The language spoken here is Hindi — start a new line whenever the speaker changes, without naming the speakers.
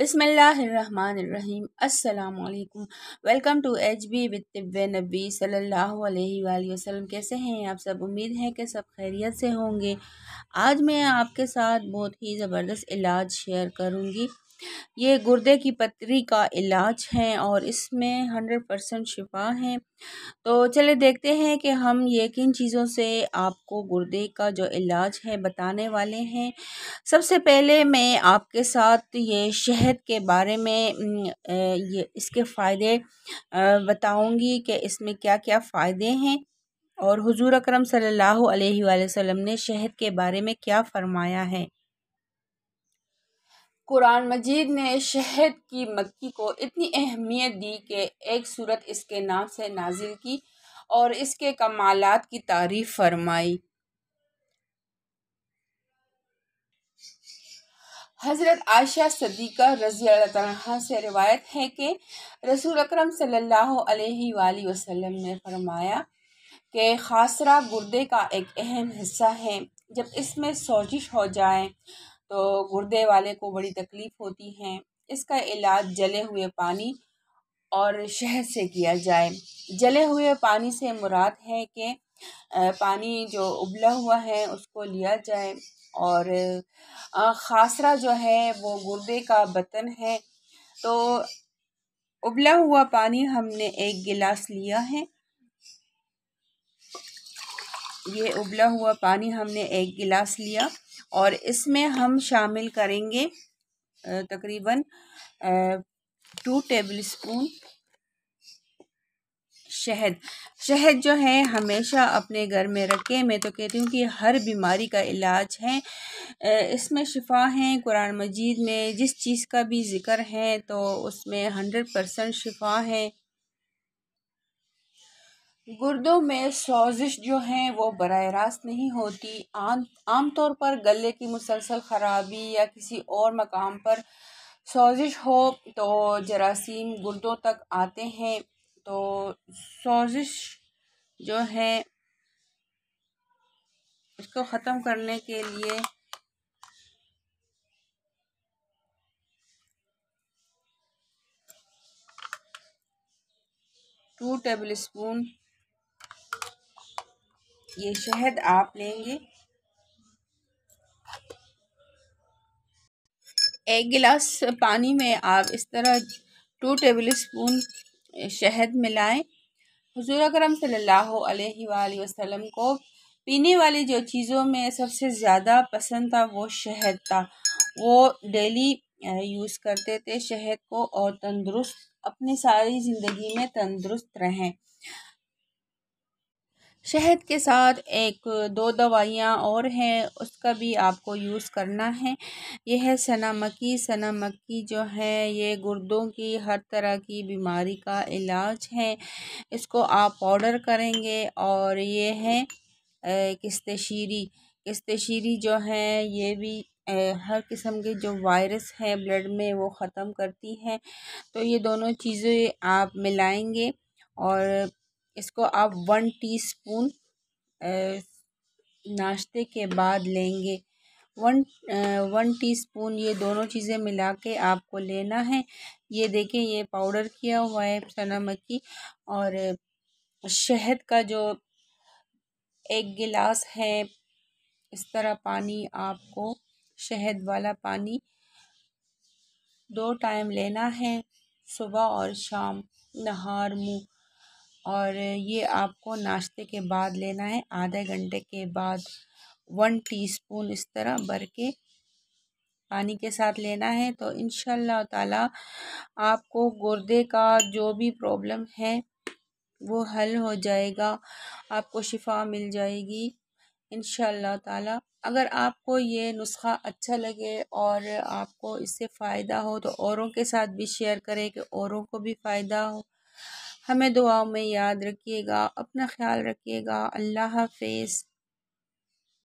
बिसमीम् अल्लाम welcome to H B with तिब नबी अलैहि वसम कैसे हैं आप सब उम्मीद है कि सब खैरियत से होंगे आज मैं आपके साथ बहुत ही ज़बरदस्त इलाज शेयर करूँगी ये गुर्दे की पत्री का इलाज है और इसमें हंड्रेड परसेंट शिफा है तो चले देखते हैं कि हम ये किन चीज़ों से आपको गुर्दे का जो इलाज है बताने वाले हैं सबसे पहले मैं आपके साथ ये शहद के बारे में ये इसके फ़ायदे बताऊंगी कि इसमें क्या क्या फ़ायदे हैं और हुजूर अकरम सल्लल्लाहु अलैहि वसल्लम ने शहद के बारे में क्या फ़रमाया है कुरान मजीद ने शहद की मक्की को इतनी अहमियत दी कि एक सूरत इसके नाम से नाजिल की और इसके कमालत की तारीफ फरमाई हज़रत आयशा सदीक़ा रज़ी तह से रिवायत है कि रसूल अकरम सल्लल्लाहु अलैहि वसल्लम ने फरमाया कि खासरा गुर्दे का एक अहम हिस्सा है जब इसमें सोजिश हो जाए तो गुर्दे वाले को बड़ी तकलीफ़ होती है इसका इलाज जले हुए पानी और शहद से किया जाए जले हुए पानी से मुराद है कि पानी जो उबला हुआ है उसको लिया जाए और खासरा जो है वो गुर्दे का बतन है तो उबला हुआ पानी हमने एक गिलास लिया है ये उबला हुआ पानी हमने एक गिलास लिया और इसमें हम शामिल करेंगे तकरीबन टू टेबल स्पून शहद शहद जो है हमेशा अपने घर में रखें मैं तो कहती हूँ कि हर बीमारी का इलाज है इसमें शिफा है कुरान मजीद में जिस चीज़ का भी ज़िक्र है तो उसमें हंड्रेड परसेंट शिफा है गुर्दों में सोज़िश जो है वो बर रास्त नहीं होती आम तौर पर गले की मुसलसल ख़राबी या किसी और मकाम पर सोज़िश हो तो जरासीम गुर्दों तक आते हैं तो सोज़िश जो है उसको ख़त्म करने के लिए टू टेबल स्पून ये शहद आप लेंगे एक गिलास पानी में आप इस तरह टू टेबल स्पून शहद मिलाएं हजूर अकरम सल्लल्लाहु अलैहि वसल्लम को पीने वाली जो चीज़ों में सबसे ज़्यादा पसंद था वो शहद था वो डेली यूज़ करते थे शहद को और तंदुरुस्त अपनी सारी ज़िंदगी में तंदुरुस्त रहें शहद के साथ एक दो दवाइयाँ और हैं उसका भी आपको यूज़ करना है यह है सना मक्की सना मक्की जो है ये गुर्दों की हर तरह की बीमारी का इलाज है इसको आप पाउडर करेंगे और ये है किस्तशीरी किस्तशीरी जो है ये भी हर किस्म के जो वायरस है ब्लड में वो ख़त्म करती है तो ये दोनों चीज़ें आप मिलाएंगे और इसको आप वन टीस्पून नाश्ते के बाद लेंगे वन वन टीस्पून ये दोनों चीज़ें मिला के आपको लेना है ये देखें ये पाउडर किया हुआ है सना मक्की और शहद का जो एक गिलास है इस तरह पानी आपको शहद वाला पानी दो टाइम लेना है सुबह और शाम नहार मुँह और ये आपको नाश्ते के बाद लेना है आधे घंटे के बाद वन टीस्पून इस तरह भर के पानी के साथ लेना है तो इन ताला आपको गुर्दे का जो भी प्रॉब्लम है वो हल हो जाएगा आपको शिफा मिल जाएगी इन ताला अगर आपको ये नुस्खा अच्छा लगे और आपको इससे फ़ायदा हो तो औरों के साथ भी शेयर करें कि औरों को भी फ़ायदा हो हमें दुआओं में याद रखिएगा अपना ख्याल रखिएगा अल्लाह हाफिज़